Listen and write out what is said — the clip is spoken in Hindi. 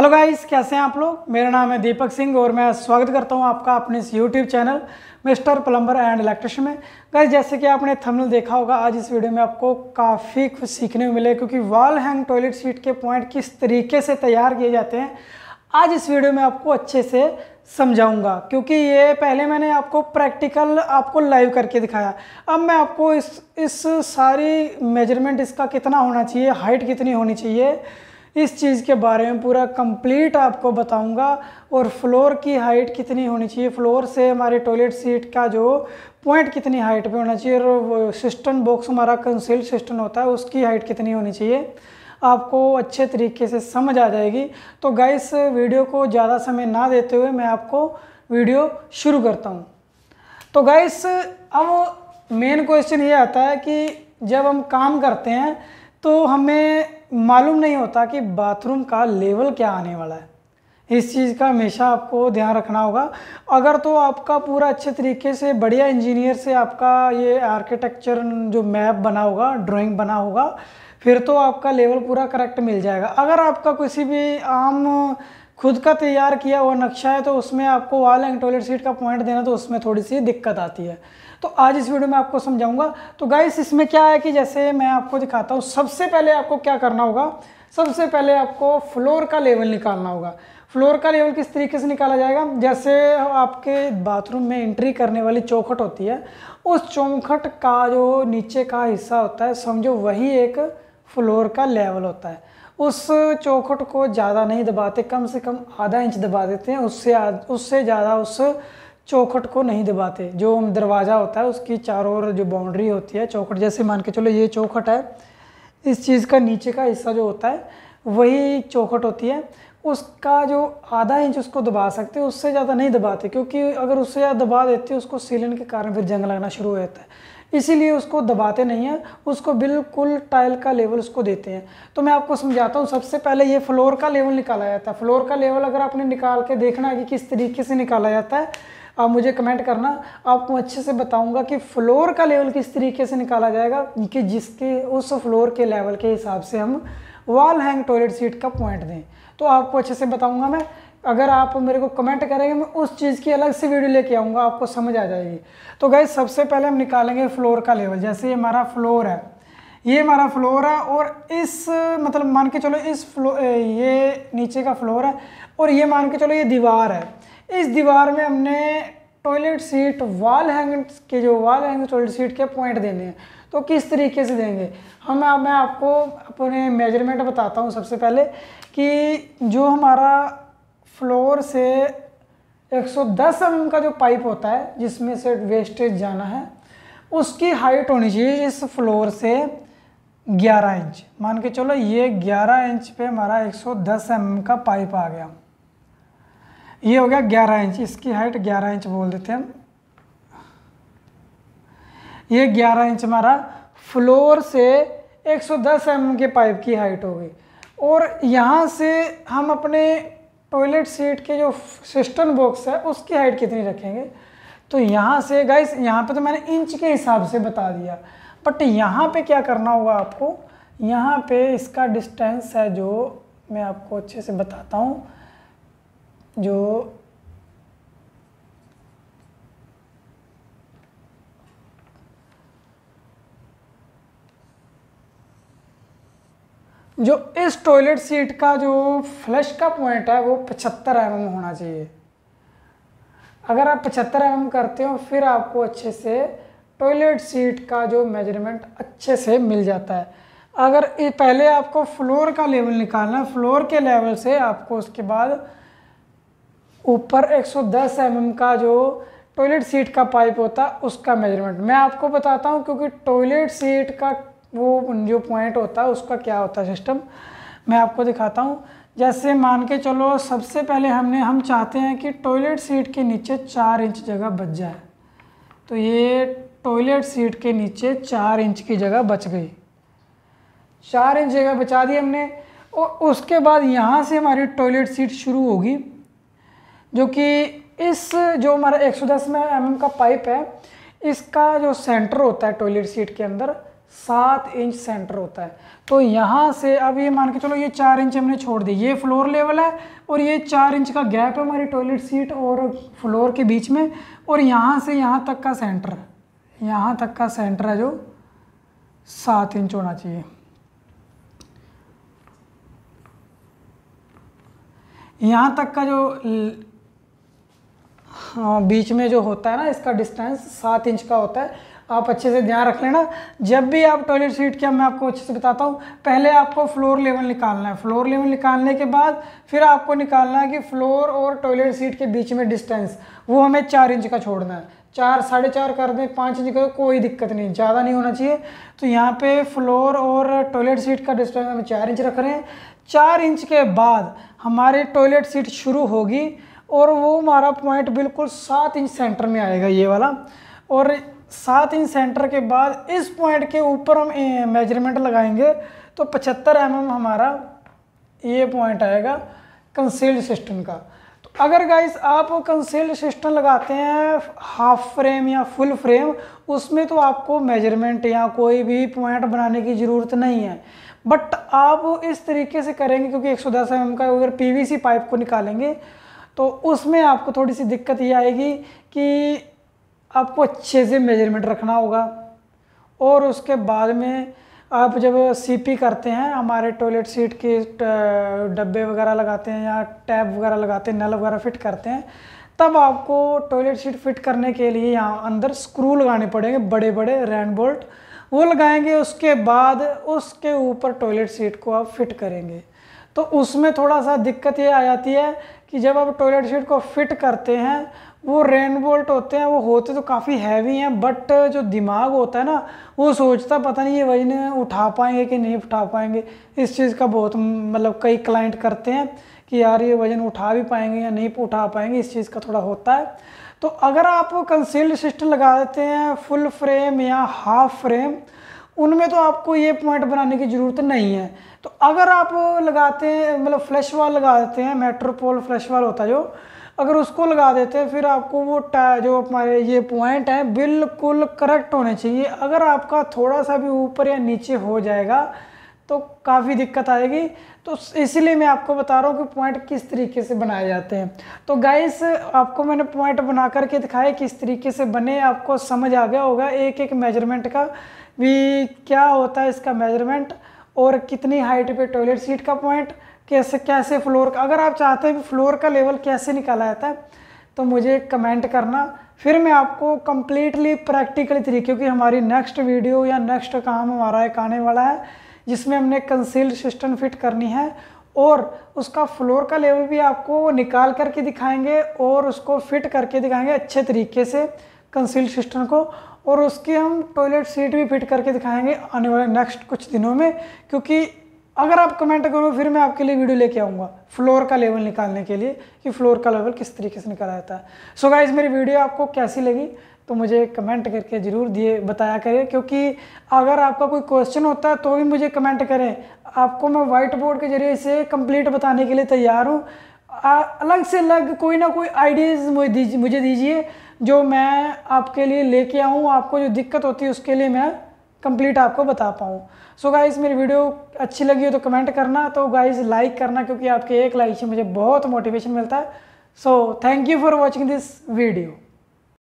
हेलो गाइस कैसे हैं आप लोग मेरा नाम है दीपक सिंह और मैं स्वागत करता हूं आपका अपने इस YouTube channel mister plumber and electrician में गाइस जैसे कि आपने थंबनेल देखा होगा आज इस वीडियो में आपको काफ़ी कुछ सीखने को मिले क्योंकि वॉल हैंग टॉयलेट सीट के पॉइंट किस तरीके से तैयार किए जाते हैं आज इस वीडियो में आपको अच्छे से समझाऊंगा क्योंकि ये पहले मैंने आपको प्रैक्टिकल आपको लाइव करके दिखाया अब मैं आपको इस इस सारी मेजरमेंट इसका कितना होना चाहिए हाइट कितनी होनी चाहिए इस चीज़ के बारे में पूरा कंप्लीट आपको बताऊंगा और फ्लोर की हाइट कितनी होनी चाहिए फ्लोर से हमारे टॉयलेट सीट का जो पॉइंट कितनी हाइट पे होना चाहिए और सिस्टम बॉक्स हमारा कंसील सिस्टम होता है उसकी हाइट कितनी होनी चाहिए आपको अच्छे तरीके से समझ आ जाएगी तो गाइस वीडियो को ज़्यादा समय ना देते हुए मैं आपको वीडियो शुरू करता हूँ तो गाइस अब मेन क्वेश्चन ये आता है कि जब हम काम करते हैं तो हमें मालूम नहीं होता कि बाथरूम का लेवल क्या आने वाला है इस चीज़ का हमेशा आपको ध्यान रखना होगा अगर तो आपका पूरा अच्छे तरीके से बढ़िया इंजीनियर से आपका ये आर्किटेक्चर जो मैप बना होगा ड्राइंग बना होगा फिर तो आपका लेवल पूरा करेक्ट मिल जाएगा अगर आपका किसी भी आम खुद का तैयार किया हुआ नक्शा है तो उसमें आपको वाल एंड टॉयलेट सीट का पॉइंट देना तो उसमें थोड़ी सी दिक्कत आती है तो आज इस वीडियो में आपको समझाऊंगा तो गाइस इसमें क्या है कि जैसे मैं आपको दिखाता हूँ सबसे पहले आपको क्या करना होगा सबसे पहले आपको फ्लोर का लेवल निकालना होगा फ्लोर का लेवल किस तरीके से निकाला जाएगा जैसे आपके बाथरूम में एंट्री करने वाली चौखट होती है उस चौखट का जो नीचे का हिस्सा होता है समझो वही एक फ्लोर का लेवल होता है उस चौखट को ज़्यादा नहीं दबाते कम से कम आधा इंच दबा देते हैं उससे उससे ज़्यादा उस चौखट को नहीं दबाते जो दरवाज़ा होता है उसकी चारों ओर जो बाउंड्री होती है चौखट जैसे मान के चलो ये चौखट है इस चीज़ का नीचे का हिस्सा जो होता है वही चौखट होती है उसका जो आधा इंच उसको दबा सकते उससे ज़्यादा नहीं दबाते क्योंकि अगर उससे ज़्यादा दबा देते उसको सीलन के कारण फिर जंग लगना शुरू हो जाता है इसीलिए उसको दबाते नहीं हैं उसको बिल्कुल टाइल का लेवल उसको देते हैं तो मैं आपको समझाता हूँ सबसे पहले ये फ्लोर का लेवल निकाला जाता है फ्लोर का लेवल अगर आपने निकाल के देखना है कि किस तरीके से निकाला जाता है आप मुझे कमेंट करना आपको अच्छे से बताऊंगा कि फ्लोर का लेवल किस तरीके से निकाला जाएगा कि जिसके उस फ्लोर के लेवल के हिसाब से हम वॉल हैंग टॉयलेट सीट का पॉइंट दें तो आपको अच्छे से बताऊंगा मैं अगर आप मेरे को कमेंट करेंगे मैं उस चीज़ की अलग से वीडियो लेके आऊँगा आपको समझ आ जाएगी तो गए सबसे पहले हम निकालेंगे फ्लोर का लेवल जैसे ये हमारा फ्लोर है ये हमारा फ्लोर है और इस मतलब मान के चलो इस फ्लो ये नीचे का फ्लोर है और ये मान के चलो ये दीवार है इस दीवार में हमने टॉयलेट सीट वॉल हैंगर्स के जो वॉल हैंग टॉयलेट सीट के पॉइंट देने हैं तो किस तरीके से देंगे हम मैं आपको अपने मेजरमेंट बताता हूँ सबसे पहले कि जो हमारा फ्लोर से 110 सौ mm का जो पाइप होता है जिसमें से वेस्टेज जाना है उसकी हाइट होनी चाहिए इस फ्लोर से 11 इंच मान के चलो ये 11 इंच पे हमारा 110 सौ mm का पाइप आ गया ये हो गया ग्यारह इंच इसकी हाइट ग्यारह इंच बोल देते हैं ये ग्यारह इंच हमारा फ्लोर से 110 सौ mm के पाइप की हाइट हो गई और यहाँ से हम अपने टॉयलेट सीट के जो सिस्टम बॉक्स है उसकी हाइट कितनी रखेंगे तो यहाँ से गाइस यहाँ पे तो मैंने इंच के हिसाब से बता दिया बट यहाँ पे क्या करना होगा आपको यहाँ पे इसका डिस्टेंस है जो मैं आपको अच्छे से बताता हूँ जो जो इस टॉयलेट सीट का जो फ्लश का पॉइंट है वो 75 एम mm होना चाहिए अगर आप 75 एम mm करते हो फिर आपको अच्छे से टॉयलेट सीट का जो मेजरमेंट अच्छे से मिल जाता है अगर पहले आपको फ्लोर का लेवल निकालना है फ्लोर के लेवल से आपको उसके बाद ऊपर 110 mm का जो टॉयलेट सीट का पाइप होता है उसका मेजरमेंट मैं आपको बताता हूँ क्योंकि टॉयलेट सीट का वो जो पॉइंट होता है उसका क्या होता है सिस्टम मैं आपको दिखाता हूँ जैसे मान के चलो सबसे पहले हमने हम चाहते हैं कि टॉयलेट सीट के नीचे चार इंच जगह बच जाए तो ये टॉयलेट सीट के नीचे चार इंच की जगह बच गई चार इंच जगह बचा दी हमने और उसके बाद यहाँ से हमारी टॉयलेट सीट शुरू होगी जो कि इस जो हमारा 110 mm एम का पाइप है इसका जो सेंटर होता है टॉयलेट सीट के अंदर सात इंच सेंटर होता है तो यहाँ से अब ये मान के चलो ये चार इंच हमने छोड़ दी ये फ्लोर लेवल है और ये चार इंच का गैप है हमारी टॉयलेट सीट और फ्लोर के बीच में और यहाँ से यहाँ तक का सेंटर यहाँ तक का सेंटर है जो सात इंच होना चाहिए यहाँ तक का जो हाँ, बीच में जो होता है ना इसका डिस्टेंस सात इंच का होता है आप अच्छे से ध्यान रख लेना जब भी आप टॉयलेट सीट क्या मैं आपको अच्छे से बताता हूँ पहले आपको फ्लोर लेवल निकालना है फ्लोर लेवल निकालने के बाद फिर आपको निकालना है कि फ्लोर और टॉयलेट सीट के बीच में डिस्टेंस वो हमें चार इंच का छोड़ना है चार साढ़े चार कर दें पाँच इंच का कोई दिक्कत नहीं ज़्यादा नहीं होना चाहिए तो यहाँ पे फ्लोर और टॉयलेट सीट का डिस्टेंस हम चार इंच रख रहे हैं चार इंच के बाद हमारे टॉयलेट सीट शुरू होगी और वो हमारा पॉइंट बिल्कुल सात इंच सेंटर में आएगा ये वाला और सात इंच सेंटर के बाद इस पॉइंट के ऊपर हम मेजरमेंट लगाएंगे तो पचहत्तर एम mm हमारा ये पॉइंट आएगा कंसील्ड सिस्टम का तो अगर गाइस आप कंसील्ड सिस्टम लगाते हैं हाफ फ्रेम या फुल फ्रेम उसमें तो आपको मेजरमेंट या कोई भी पॉइंट बनाने की ज़रूरत नहीं है बट आप इस तरीके से करेंगे क्योंकि 110 सौ mm का अगर पीवीसी पाइप को निकालेंगे तो उसमें आपको थोड़ी सी दिक्कत ये आएगी कि आपको अच्छे से मेजरमेंट रखना होगा और उसके बाद में आप जब सीपी करते हैं हमारे टॉयलेट सीट के डब्बे वगैरह लगाते हैं या टैब वगैरह लगाते हैं नल वगैरह फिट करते हैं तब आपको टॉयलेट सीट फिट करने के लिए यहाँ अंदर स्क्रू लगाने पड़ेंगे बड़े बड़े रैंड बोल्ट वो लगाएंगे उसके बाद उसके ऊपर टॉयलेट सीट को आप फिट करेंगे तो उसमें थोड़ा सा दिक्कत ये आ जाती है कि जब आप टॉयलेट सीट को फिट करते हैं वो रेन बोल्ट होते हैं वो होते तो काफ़ी हैवी हैं बट जो दिमाग होता है ना वो सोचता पता नहीं ये वजन उठा पाएंगे कि नहीं उठा पाएंगे इस चीज़ का बहुत मतलब कई क्लाइंट करते हैं कि यार ये वजन उठा भी पाएंगे या नहीं उठा पाएंगे इस चीज़ का थोड़ा होता है तो अगर आप कंसील्ड सिस्टम लगा देते हैं फुल फ्रेम या हाफ फ्रेम उनमें तो आपको ये पॉइंट बनाने की ज़रूरत नहीं है तो अगर आप लगाते हैं मतलब फ्लैश वाल लगा देते हैं मेट्रोपोल फ्लैश वाल होता है जो अगर उसको लगा देते हैं फिर आपको वो जो हमारे ये पॉइंट हैं बिल्कुल करेक्ट होने चाहिए अगर आपका थोड़ा सा भी ऊपर या नीचे हो जाएगा तो काफ़ी दिक्कत आएगी तो इसीलिए मैं आपको बता रहा हूँ कि पॉइंट किस तरीके से बनाए जाते हैं तो गाइस आपको मैंने पॉइंट बना करके दिखाए किस तरीके से बने आपको समझ आ गया होगा एक एक मेजरमेंट का भी क्या होता है इसका मेजरमेंट और कितनी हाइट पे टॉयलेट सीट का पॉइंट कैसे कैसे फ्लोर का अगर आप चाहते हैं फ्लोर का लेवल कैसे निकाला जाता है तो मुझे कमेंट करना फिर मैं आपको कम्प्लीटली प्रैक्टिकली तरीके क्योंकि हमारी नेक्स्ट वीडियो या नेक्स्ट काम हमारा एक आने वाला है जिसमें हमने कंसील्ड सिस्टम फिट करनी है और उसका फ्लोर का लेवल भी आपको निकाल करके दिखाएंगे और उसको फिट करके दिखाएंगे अच्छे तरीके से कंसील्ड सिस्टम को और उसकी हम टॉयलेट सीट भी फिट करके दिखाएंगे आने वाले नेक्स्ट कुछ दिनों में क्योंकि अगर आप कमेंट करो फिर मैं आपके लिए वीडियो लेके आऊँगा फ्लोर का लेवल निकालने के लिए कि फ्लोर का लेवल किस तरीके से निकाला जाता है सो so गाइज मेरी वीडियो आपको कैसी लगी तो मुझे कमेंट करके ज़रूर दिए बताया करें क्योंकि अगर आपका कोई क्वेश्चन होता है तो भी मुझे कमेंट करें आपको मैं वाइट बोर्ड के ज़रिए से कंप्लीट बताने के लिए तैयार हूँ अलग से अलग कोई ना कोई आइडियाज़ मुझे मुझे दीजिए जो मैं आपके लिए लेके आऊँ आपको जो दिक्कत होती है उसके लिए मैं कंप्लीट आपको बता पाऊँ सो गाइस मेरी वीडियो अच्छी लगी हो तो कमेंट करना तो गाइस लाइक करना क्योंकि आपके एक लाइक से मुझे बहुत मोटिवेशन मिलता है so thank you for watching this video